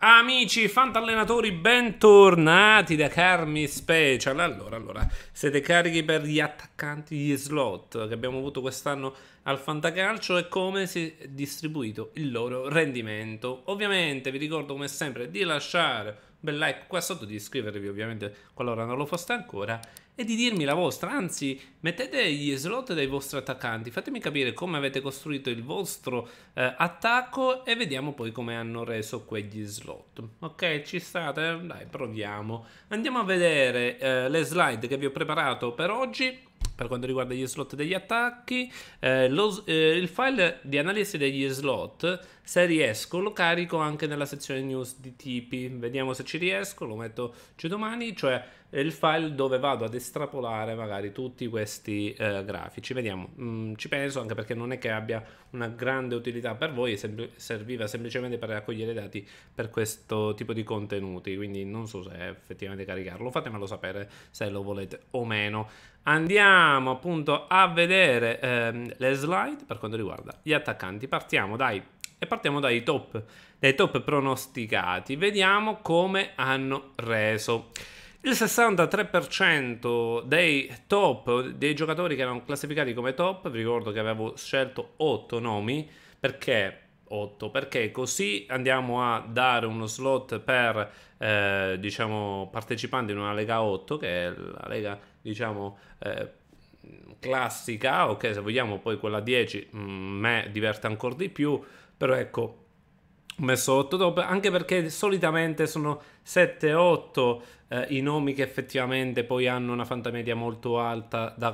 Amici fantallenatori, bentornati da Carmi Special. Allora, allora, siete carichi per gli attaccanti, gli slot che abbiamo avuto quest'anno al Fantacalcio e come si è distribuito il loro rendimento. Ovviamente vi ricordo come sempre di lasciare un bel like qua sotto, di iscrivervi ovviamente qualora non lo foste ancora e di dirmi la vostra, anzi mettete gli slot dei vostri attaccanti, fatemi capire come avete costruito il vostro eh, attacco e vediamo poi come hanno reso quegli slot. Ok, ci state? Dai, proviamo. Andiamo a vedere eh, le slide che vi ho preparato per oggi per quanto riguarda gli slot degli attacchi. Eh, lo, eh, il file di analisi degli slot, se riesco, lo carico anche nella sezione news di tipi. Vediamo se ci riesco, lo metto ci domani, cioè è il file dove vado ad estrapolare magari tutti questi eh, grafici. Vediamo, mm, ci penso anche perché non è che abbia una grande utilità per voi, sem- serviva semplicemente per raccogliere dati per questo tipo di contenuti, quindi non so se effettivamente caricarlo, fatemelo sapere se lo volete o meno. Andiamo appunto a vedere ehm, le slide per quanto riguarda gli attaccanti. Partiamo dai e partiamo dai top, dai top pronosticati. Vediamo come hanno reso. Il 63% dei top, dei giocatori che erano classificati come top, vi ricordo che avevo scelto 8 nomi, perché 8? Perché così andiamo a dare uno slot per, eh, diciamo, partecipanti in una Lega 8, che è la Lega, diciamo, eh, classica, ok, se vogliamo poi quella 10, mh, mm, me diverte ancora di più, però ecco, ho messo 8 top, anche perché solitamente sono 7, 8 eh, i nomi che effettivamente poi hanno una fantamedia molto alta da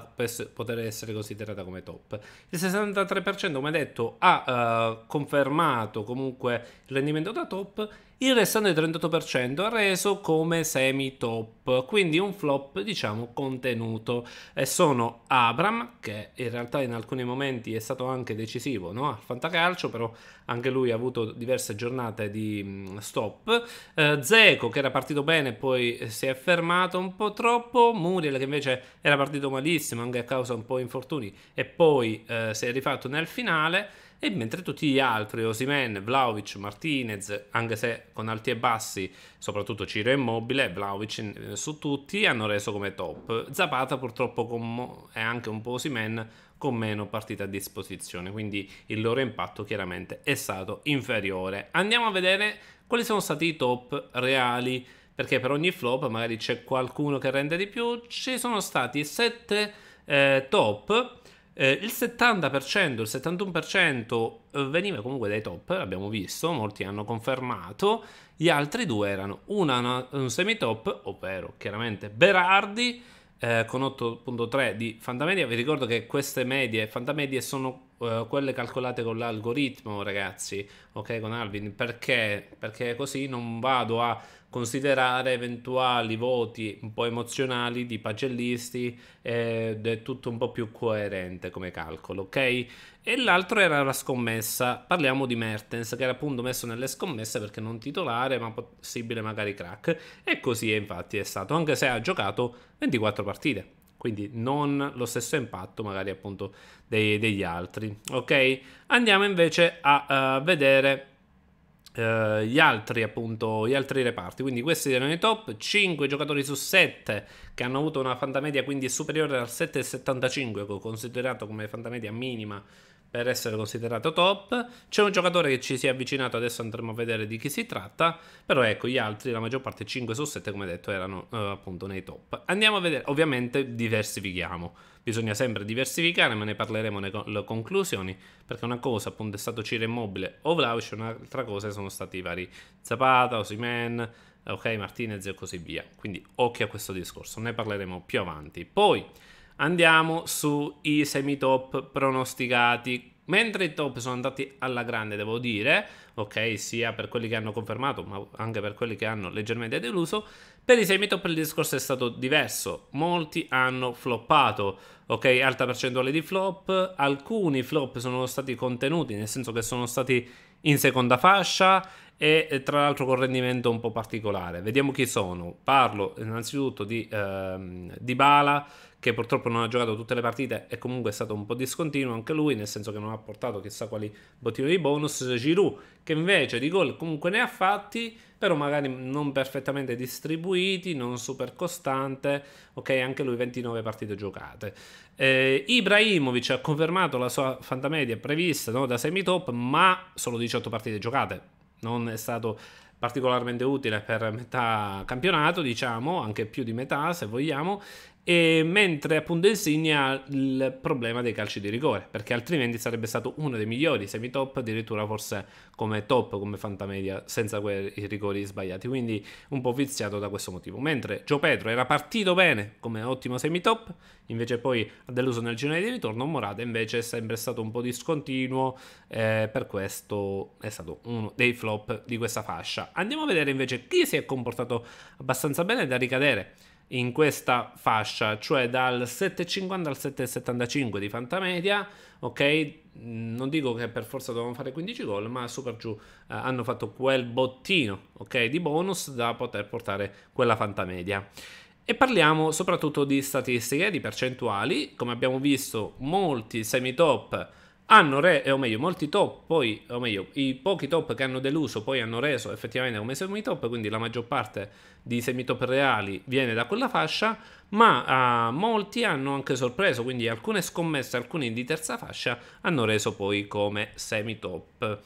poter essere considerata come top. Il 63% come detto ha eh, confermato comunque il rendimento da top, il restante 38% ha reso come semi top, quindi un flop diciamo contenuto e sono Abram che in realtà in alcuni momenti è stato anche decisivo no? al fantacalcio però anche lui ha avuto diverse giornate di mm, stop, eh, Zeco Dzeko ecco, che era partito bene e poi eh, si è fermato un po' troppo, Muriel che invece era partito malissimo anche a causa un po' infortuni e poi eh, si è rifatto nel finale e mentre tutti gli altri, Osimen, Vlaovic, Martinez, anche se con alti e bassi, soprattutto Ciro Immobile, Vlaovic eh, su tutti, hanno reso come top. Zapata purtroppo è anche un po' Osimen con meno partite a disposizione, quindi il loro impatto chiaramente è stato inferiore. Andiamo a vedere quali sono stati i top reali, perché per ogni flop magari c'è qualcuno che rende di più, ci sono stati 7 eh, top. Eh, il 70%, il 71% eh, veniva comunque dai top, abbiamo visto, molti hanno confermato, gli altri due erano una, un semi-top, ovvero chiaramente Berardi eh, con 8.3 di Fantamedia, vi ricordo che queste medie Fantamedie sono eh, quelle calcolate con l'algoritmo, ragazzi, ok, con Alvin, perché? Perché così non vado a considerare eventuali voti un po' emozionali di pagellisti ed è tutto un po' più coerente come calcolo, ok? E l'altro era la scommessa, parliamo di Mertens che era appunto messo nelle scommesse perché non titolare ma possibile magari crack e così è infatti è stato anche se ha giocato 24 partite quindi non lo stesso impatto magari appunto dei, degli altri ok andiamo invece a uh, vedere uh, gli altri appunto gli altri reparti quindi questi erano i top 5 giocatori su 7 che hanno avuto una fantamedia quindi superiore al 7,75 ecco, considerato come fantamedia minima per essere considerato top. C'è un giocatore che ci si è avvicinato, adesso andremo a vedere di chi si tratta, però ecco gli altri, la maggior parte 5 su 7 come detto erano eh, appunto nei top. Andiamo a vedere, ovviamente diversifichiamo, bisogna sempre diversificare ma ne parleremo nelle conclusioni perché una cosa appunto è stato Cire Immobile o Vlaovic, un'altra cosa sono stati i vari Zapata, Osimen, eh, ok Martinez e così via, quindi occhio a questo discorso, ne parleremo più avanti. Poi... Andiamo sui semi-top pronosticati. Mentre i top sono andati alla grande, devo dire, ok, sia per quelli che hanno confermato, ma anche per quelli che hanno leggermente deluso, per i semi-top il discorso è stato diverso. Molti hanno floppato, ok, alta percentuale di flop, alcuni flop sono stati contenuti, nel senso che sono stati in seconda fascia, e eh, tra l'altro con rendimento un po' particolare. Vediamo chi sono. Parlo eh, innanzitutto di, ehm, di Bala che purtroppo non ha giocato tutte le partite e comunque è stato un po' discontinuo anche lui, nel senso che non ha portato chissà quali bottine di bonus. Giroud che invece di gol comunque ne ha fatti, però magari non perfettamente distribuiti, non super costante. Ok, anche lui 29 partite giocate. Eh, Ibrahimovic ha confermato la sua fantamedia prevista no, da semi top, ma solo 18 partite giocate non è stato particolarmente utile per metà campionato, diciamo, anche più di metà se vogliamo, e mentre appunto Insigne ha il problema dei calci di rigore, perché altrimenti sarebbe stato uno dei migliori semi-top, addirittura forse come top, come fantamedia, senza quei rigori sbagliati. Quindi un po' viziato da questo motivo. Mentre Gio Pedro era partito bene come ottimo semi-top, invece poi ha deluso nel girone di ritorno. Morata invece è sempre stato un po' discontinuo, eh, per questo è stato uno dei flop di questa fascia. Andiamo a vedere invece chi si è comportato abbastanza bene da ricadere in questa fascia, cioè dal 7,50 al 7,75 di fantamedia, ok? Mm, non dico che per forza dovevano fare 15 gol, ma super giù eh, hanno fatto quel bottino, ok, di bonus da poter portare quella media. E parliamo soprattutto di statistiche, di percentuali, come abbiamo visto molti semi top hanno re, eh, o meglio, molti top, poi, o meglio, i pochi top che hanno deluso poi hanno reso effettivamente come semi-top, quindi la maggior parte di semi-top reali viene da quella fascia, ma eh, molti hanno anche sorpreso, quindi alcune scommesse, alcuni di terza fascia hanno reso poi come semi-top.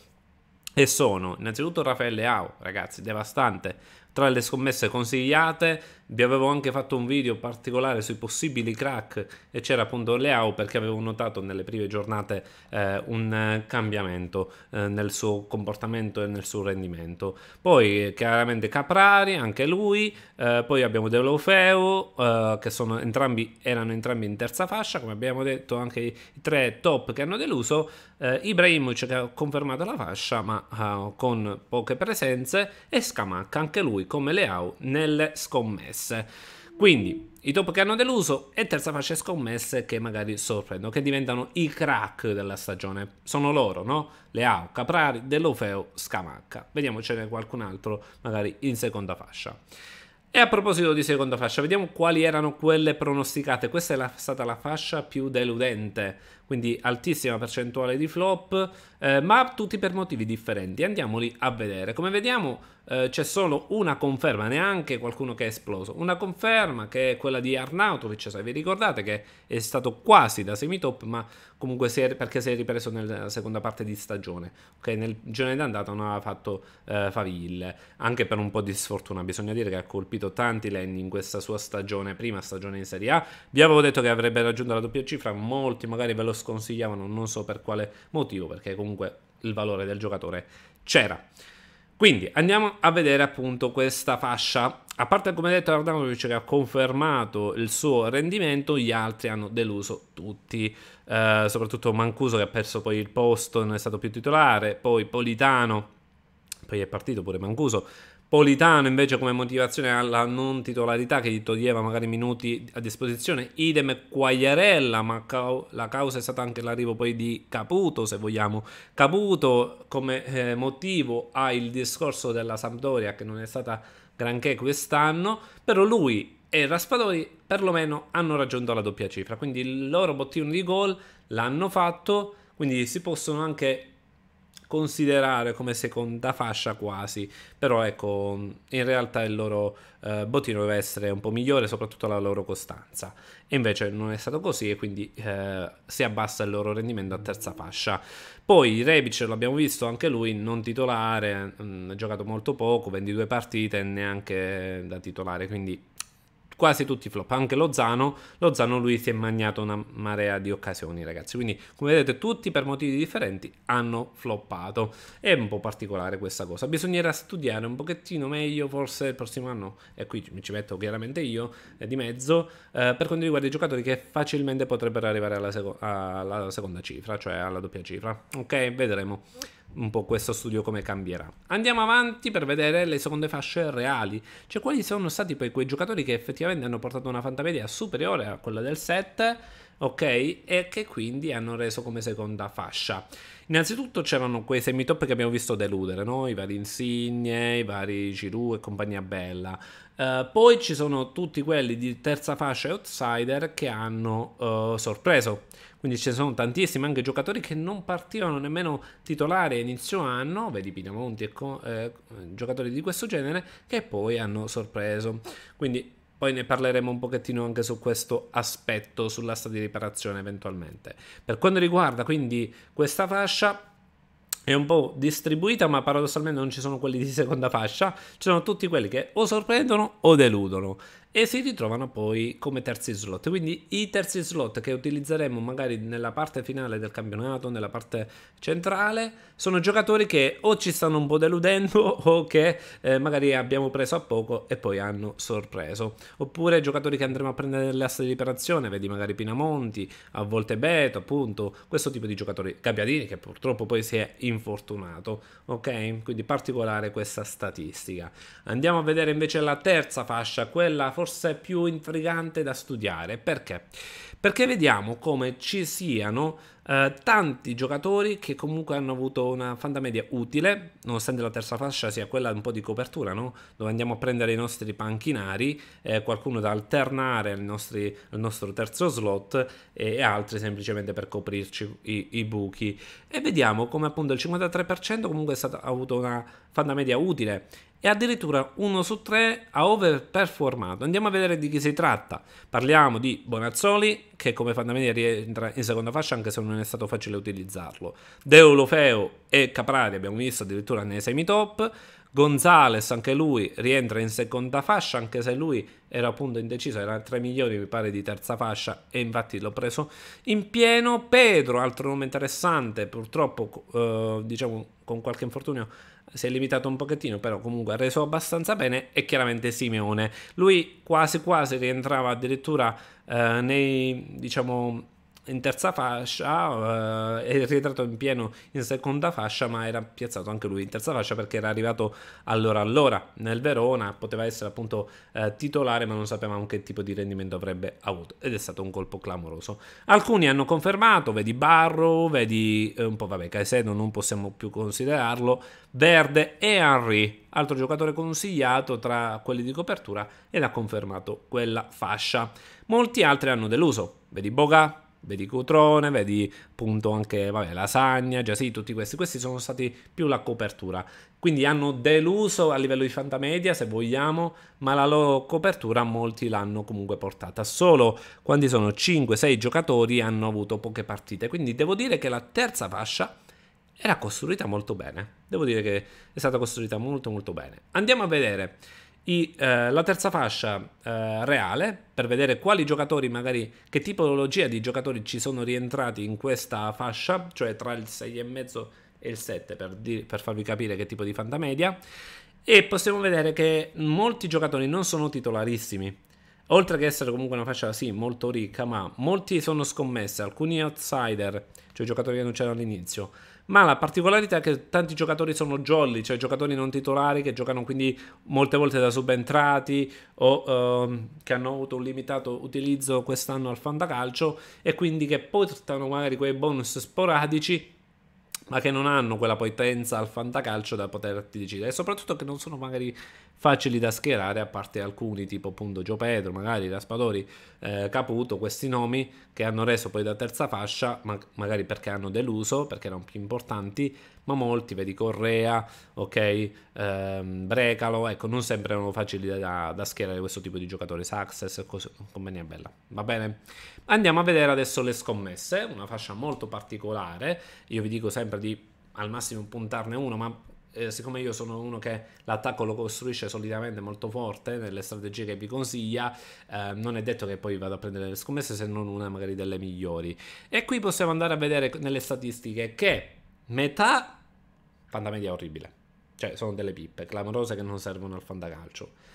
E sono innanzitutto Raffaele Ao, ragazzi, devastante, tra le scommesse consigliate vi avevo anche fatto un video particolare sui possibili crack e c'era appunto Leao perché avevo notato nelle prime giornate eh, un cambiamento eh, nel suo comportamento e nel suo rendimento. Poi eh, chiaramente Caprari, anche lui, eh, poi abbiamo De Lofeo eh, che sono entrambi, erano entrambi in terza fascia, come abbiamo detto anche i tre top che hanno deluso, eh, Ibrahimovic che ha confermato la fascia ma eh, con poche presenze e Scamacca anche lui come Leao nelle scommesse scommesse. Quindi i top che hanno deluso e terza fascia scommesse che magari sorprendono, che diventano i crack della stagione. Sono loro, no? Leao, Caprari, Dell'Ofeo, Scamacca. Vediamo ce n'è qualcun altro magari in seconda fascia. E a proposito di seconda fascia, vediamo quali erano quelle pronosticate. Questa è la, stata la fascia più deludente quindi altissima percentuale di flop, eh, ma tutti per motivi differenti. Andiamoli a vedere. Come vediamo eh, c'è solo una conferma, neanche qualcuno che è esploso. Una conferma che è quella di Arnautovic, se vi ricordate che è stato quasi da semi-top, ma comunque si è, perché si è ripreso nella seconda parte di stagione. Okay? Nel giorno d'andata non aveva fatto eh, faville, anche per un po' di sfortuna. Bisogna dire che ha colpito tanti lane in questa sua stagione, prima stagione in Serie A. Vi avevo detto che avrebbe raggiunto la doppia cifra, molti magari ve lo sconsigliavano, non so per quale motivo, perché comunque il valore del giocatore c'era. Quindi andiamo a vedere appunto questa fascia. A parte come detto Arnautovic che ha confermato il suo rendimento, gli altri hanno deluso tutti, eh, soprattutto Mancuso che ha perso poi il posto, non è stato più titolare, poi Politano, poi è partito pure Mancuso, Politano invece come motivazione alla non titolarità che gli toglieva magari minuti a disposizione, idem Quagliarella, ma la causa è stata anche l'arrivo poi di Caputo, se vogliamo. Caputo come eh, motivo ha il discorso della Sampdoria che non è stata granché quest'anno, però lui e Raspadori perlomeno hanno raggiunto la doppia cifra, quindi il loro bottino di gol l'hanno fatto, quindi si possono anche considerare come seconda fascia quasi, però ecco, in realtà il loro eh, bottino doveva essere un po' migliore, soprattutto la loro costanza. E invece non è stato così e quindi eh, si abbassa il loro rendimento a terza fascia. Poi Rebic l'abbiamo visto anche lui non titolare, mm, ha giocato molto poco, 22 partite neanche da titolare, quindi quasi tutti flop, anche Lozano, Lozano lui si è magnato una marea di occasioni ragazzi, quindi come vedete tutti per motivi differenti hanno floppato, è un po' particolare questa cosa, bisognerà studiare un pochettino meglio forse il prossimo anno, e qui mi ci metto chiaramente io eh, di mezzo, eh, per quanto riguarda i giocatori che facilmente potrebbero arrivare alla, seco alla seconda cifra, cioè alla doppia cifra, ok, vedremo un po' questo studio come cambierà. Andiamo avanti per vedere le seconde fasce reali, cioè quali sono stati poi quei giocatori che effettivamente hanno portato una fantamedia superiore a quella del 7, ok? E che quindi hanno reso come seconda fascia. Innanzitutto c'erano quei semi-top che abbiamo visto deludere, no? i vari Insigne, i vari Giroud e compagnia bella. Uh, poi ci sono tutti quelli di terza fascia outsider che hanno uh, sorpreso. Quindi ci sono tantissimi anche giocatori che non partivano nemmeno titolari a inizio anno, vedi Pinamonti e co- eh, giocatori di questo genere, che poi hanno sorpreso. Quindi poi ne parleremo un pochettino anche su questo aspetto, sull'asta di riparazione eventualmente. Per quanto riguarda quindi questa fascia, è un po' distribuita, ma paradossalmente non ci sono quelli di seconda fascia, ci sono tutti quelli che o sorprendono o deludono e si ritrovano poi come terzi slot. Quindi i terzi slot che utilizzeremo magari nella parte finale del campionato, nella parte centrale, sono giocatori che o ci stanno un po' deludendo o che eh, magari abbiamo preso a poco e poi hanno sorpreso. Oppure giocatori che andremo a prendere nelle aste di liberazione, vedi magari Pinamonti, a volte Beto, appunto, questo tipo di giocatori. Gabbiadini che purtroppo poi si è infortunato, ok? Quindi particolare questa statistica. Andiamo a vedere invece la terza fascia, quella forse forse più intrigante da studiare. Perché? Perché vediamo come ci siano eh, tanti giocatori che comunque hanno avuto una fanta media utile, nonostante la terza fascia sia quella un po' di copertura, no? dove andiamo a prendere i nostri panchinari, eh, qualcuno da alternare al, nostri, al nostro terzo slot e, e, altri semplicemente per coprirci i, i, buchi. E vediamo come appunto il 53% comunque stato, ha avuto una fanta media utile e addirittura 1 su 3 ha overperformato. Andiamo a vedere di chi si tratta. Parliamo di Bonazzoli, che come fanno rientra in seconda fascia anche se non è stato facile utilizzarlo. Deulofeo e Caprari abbiamo visto addirittura nei semi-top. Gonzales, anche lui, rientra in seconda fascia, anche se lui era appunto indeciso, era 3 milioni mi pare di terza fascia e infatti l'ho preso in pieno. Pedro, altro nome interessante, purtroppo eh, diciamo con qualche infortunio si è limitato un pochettino, però comunque ha reso abbastanza bene, e chiaramente Simeone. Lui quasi quasi rientrava addirittura eh, nei, diciamo, in terza fascia, eh, è rientrato in pieno in seconda fascia, ma era piazzato anche lui in terza fascia perché era arrivato allora allora nel Verona, poteva essere appunto eh, titolare, ma non sapevamo che tipo di rendimento avrebbe avuto ed è stato un colpo clamoroso. Alcuni hanno confermato, vedi Barro, vedi eh, un po' vabbè, Caicedo non possiamo più considerarlo, Verde e Henry, altro giocatore consigliato tra quelli di copertura ed ha confermato quella fascia. Molti altri hanno deluso, vedi Boga, Vedi Cutrone, vedi appunto anche vabbè, Lasagna, già sì, tutti questi. Questi sono stati più la copertura. Quindi hanno deluso a livello di fantamedia, se vogliamo, ma la loro copertura molti l'hanno comunque portata. Solo quando sono 5-6 giocatori hanno avuto poche partite. Quindi devo dire che la terza fascia era costruita molto bene. Devo dire che è stata costruita molto molto bene. Andiamo a vedere i, eh, la terza fascia eh, reale per vedere quali giocatori, magari che tipologia di giocatori ci sono rientrati in questa fascia, cioè tra il 6,5 e il 7 per, di, per farvi capire che tipo di fantamedia. E possiamo vedere che molti giocatori non sono titolarissimi, oltre che essere comunque una fascia sì molto ricca, ma molti sono scommesse, alcuni outsider, cioè giocatori che non c'erano all'inizio, ma la particolarità è che tanti giocatori sono jolly, cioè giocatori non titolari che giocano quindi molte volte da subentrati o ehm, che hanno avuto un limitato utilizzo quest'anno al fantacalcio e quindi che portano magari quei bonus sporadici ma che non hanno quella potenza al fantacalcio da poterti decidere e soprattutto che non sono magari facili da schierare a parte alcuni tipo appunto Gio Pedro, magari Raspadori, eh, Caputo, questi nomi che hanno reso poi da terza fascia, ma magari perché hanno deluso, perché erano più importanti, ma molti, vedi Correa, ok, ehm, Brecalo, ecco, non sempre erano facili da, da schierare questo tipo di giocatore, Success, cose, compagnia bella, va bene? Andiamo a vedere adesso le scommesse, una fascia molto particolare, io vi dico sempre di al massimo puntarne uno, ma eh, siccome io sono uno che l'attacco lo costruisce solitamente molto forte nelle strategie che vi consiglia, eh, non è detto che poi vado a prendere le scommesse se non una magari delle migliori. E qui possiamo andare a vedere nelle statistiche che metà fantamedia orribile, cioè sono delle pippe clamorose che non servono al fantacalcio.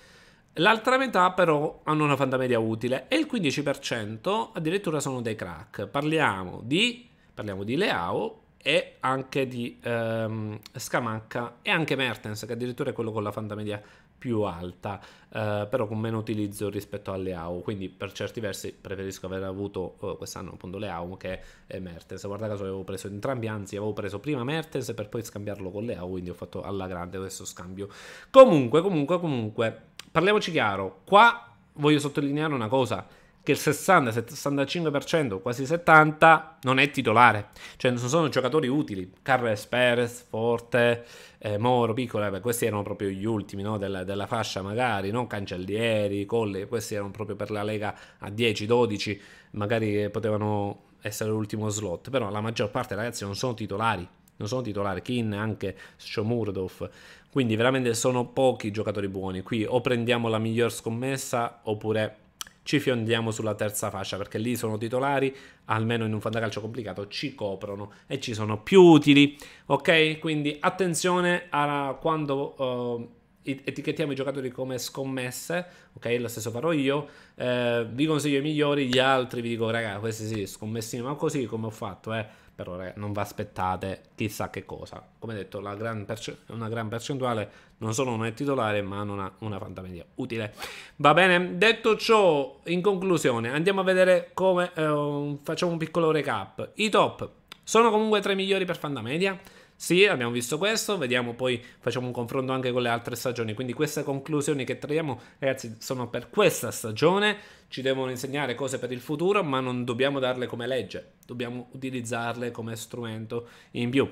L'altra metà però hanno una fantamedia utile e il 15% addirittura sono dei crack. Parliamo di, parliamo di Leao, e anche di ehm, Scamacca e anche Mertens che addirittura è quello con la fanta media più alta eh, però con meno utilizzo rispetto alle AU quindi per certi versi preferisco aver avuto eh, quest'anno appunto le AU che Mertens guarda caso avevo preso entrambi anzi avevo preso prima Mertens per poi scambiarlo con le AU quindi ho fatto alla grande questo scambio comunque comunque comunque parliamoci chiaro qua voglio sottolineare una cosa che il 60-65%, quasi 70%, non è titolare. Cioè non sono giocatori utili. Carles Perez, Forte, eh, Moro, Piccolo, eh, questi erano proprio gli ultimi no, della, della, fascia magari, no? Cancellieri, Colli, questi erano proprio per la Lega a 10-12, magari potevano essere l'ultimo slot, però la maggior parte ragazzi non sono titolari non sono titolari, Kin, anche Shomurdov, quindi veramente sono pochi giocatori buoni, qui o prendiamo la miglior scommessa oppure ci fiondiamo sulla terza fascia perché lì sono titolari, almeno in un fantacalcio complicato, ci coprono e ci sono più utili. Ok? Quindi attenzione a quando... Uh, etichettiamo i giocatori come scommesse, ok? Lo stesso farò io. Eh, vi consiglio i migliori, gli altri vi dico, raga, questi sì, scommessini, ma così come ho fatto, eh però ragazzi, non vi aspettate chissà che cosa. Come detto, gran una gran percentuale non solo non è titolare, ma non ha una fantamedia utile. Va bene, detto ciò, in conclusione, andiamo a vedere come eh, facciamo un piccolo recap. I top sono comunque tra i migliori per fantamedia. Sì, abbiamo visto questo, vediamo poi, facciamo un confronto anche con le altre stagioni, quindi queste conclusioni che traiamo, ragazzi, sono per questa stagione, ci devono insegnare cose per il futuro, ma non dobbiamo darle come legge, dobbiamo utilizzarle come strumento in più.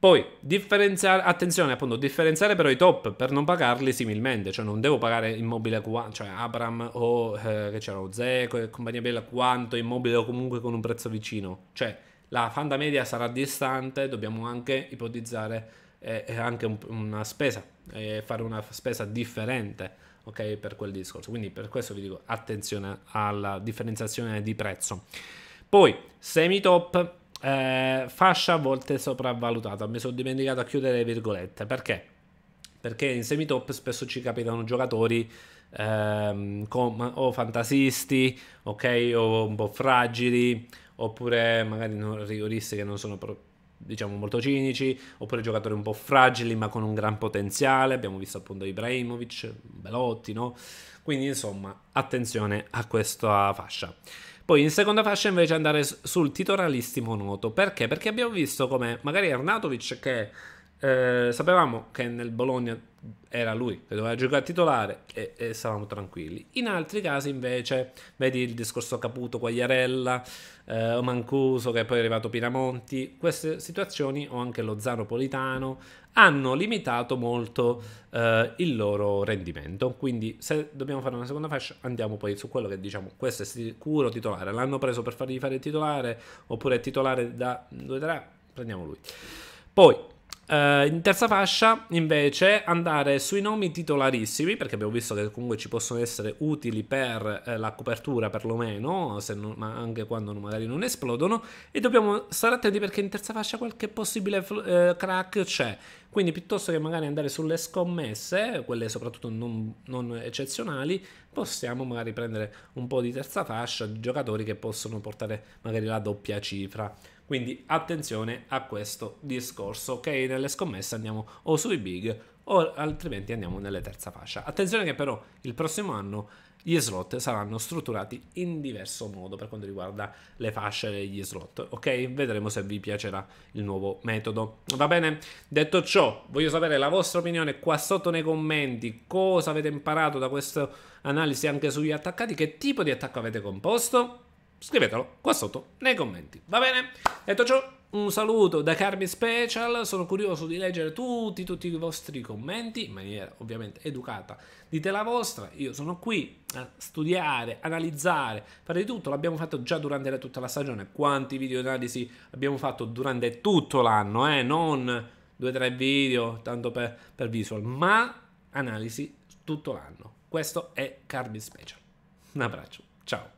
Poi, differenziare, attenzione appunto, differenziare però i top per non pagarli similmente, cioè non devo pagare immobile, cioè Abram o eh, che c'era, Ozeco e compagnia bella, quanto immobile o comunque con un prezzo vicino, cioè la fanda media sarà distante, dobbiamo anche ipotizzare eh, eh anche un, una spesa, eh, fare una spesa differente, ok, per quel discorso, quindi per questo vi dico attenzione alla differenziazione di prezzo. Poi, semi-top, eh, fascia a volte sopravvalutata. Mi sono dimenticato a chiudere le virgolette. Perché? Perché in semi-top spesso ci capitano giocatori ehm, con, o fantasisti, ok, o un po' fragili, oppure magari non, rigoristi che non sono proprio diciamo molto cinici, oppure giocatori un po' fragili ma con un gran potenziale, abbiamo visto appunto Ibrahimovic, Belotti, no? Quindi insomma, attenzione a questa fascia. Poi in seconda fascia invece andare sul titolarissimo noto. Perché? Perché abbiamo visto come magari Arnatovic che eh, sapevamo che nel Bologna era lui che doveva giocare titolare e, e, stavamo tranquilli. In altri casi invece, vedi il discorso Caputo, Quagliarella, eh, Mancuso che è poi è arrivato Piramonti, queste situazioni o anche lo Zano Politano hanno limitato molto eh, il loro rendimento. Quindi se dobbiamo fare una seconda fascia andiamo poi su quello che diciamo questo è sicuro titolare, l'hanno preso per fargli fare il titolare oppure titolare da 2-3, prendiamo lui. Poi Uh, in terza fascia, invece, andare sui nomi titolarissimi, perché abbiamo visto che comunque ci possono essere utili per eh, la copertura, perlomeno, non, ma anche quando magari non esplodono. E dobbiamo stare attenti perché in terza fascia qualche possibile eh, crack c'è. Quindi, piuttosto che magari andare sulle scommesse, quelle soprattutto non, non eccezionali, possiamo magari prendere un po' di terza fascia di giocatori che possono portare magari la doppia cifra. Quindi attenzione a questo discorso, ok? Nelle scommesse andiamo o sui big o altrimenti andiamo nelle terza fascia. Attenzione che però il prossimo anno gli slot saranno strutturati in diverso modo per quanto riguarda le fasce degli slot, ok? Vedremo se vi piacerà il nuovo metodo. Va bene? Detto ciò, voglio sapere la vostra opinione qua sotto nei commenti, cosa avete imparato da questa analisi anche sugli attaccati, che tipo di attacco avete composto scrivetelo qua sotto nei commenti. Va bene? Detto ciò, un saluto da Carmi Special, sono curioso di leggere tutti, tutti i vostri commenti in maniera ovviamente educata. Dite la vostra, io sono qui a studiare, analizzare, fare di tutto, l'abbiamo fatto già durante tutta la stagione, quanti video analisi abbiamo fatto durante tutto l'anno, eh? non o tre video tanto per, per visual, ma analisi tutto l'anno. Questo è Carmi Special. Un abbraccio, ciao!